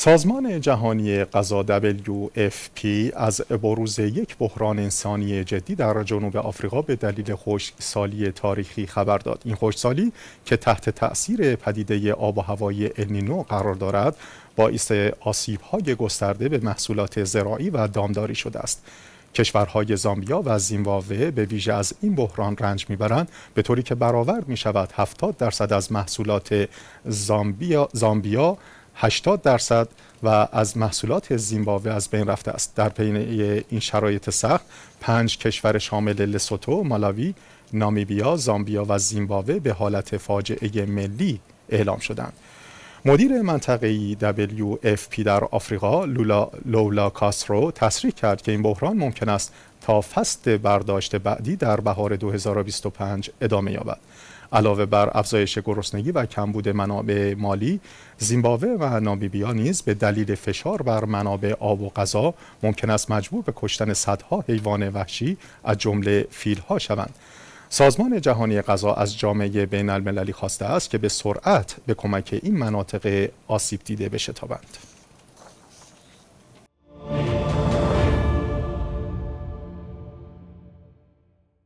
سازمان جهانی غذا WFP از بروز یک بحران انسانی جدی در جنوب آفریقا به دلیل خشکسالی تاریخی خبر داد این خشکسالی که تحت تأثیر پدیده آب و هوای النینو قرار دارد باعث آسیب های گسترده به محصولات زراعی و دامداری شده است کشورهای زامبیا و زیمبابوه به ویژه از این بحران رنج میبرند به طوری که برآورد می شود 70 درصد از محصولات زامبیا, زامبیا 80 درصد و از محصولات زیمبابوه از بین رفته است در پی این شرایط سخت پنج کشور شامل لسوتو، مالاوی، نامیبیا، زامبیا و زیمبابوه به حالت فاجعه ملی اعلام شدند. مدیر منطقه‌ای WFP در آفریقا لولا لولا کاسترو تصریح کرد که این بحران ممکن است تا فصل برداشت بعدی در بهار 2025 ادامه یابد. علاوه بر افزایش گرسنگی و کمبود منابع مالی زیمبابوه و نامیبیا نیز به دلیل فشار بر منابع آب و غذا ممکن است مجبور به کشتن صدها حیوان وحشی از جمله فیلها شوند سازمان جهانی غذا از جامعه بین المللی خواسته است که به سرعت به کمک این مناطق آسیب دیده بشتابند.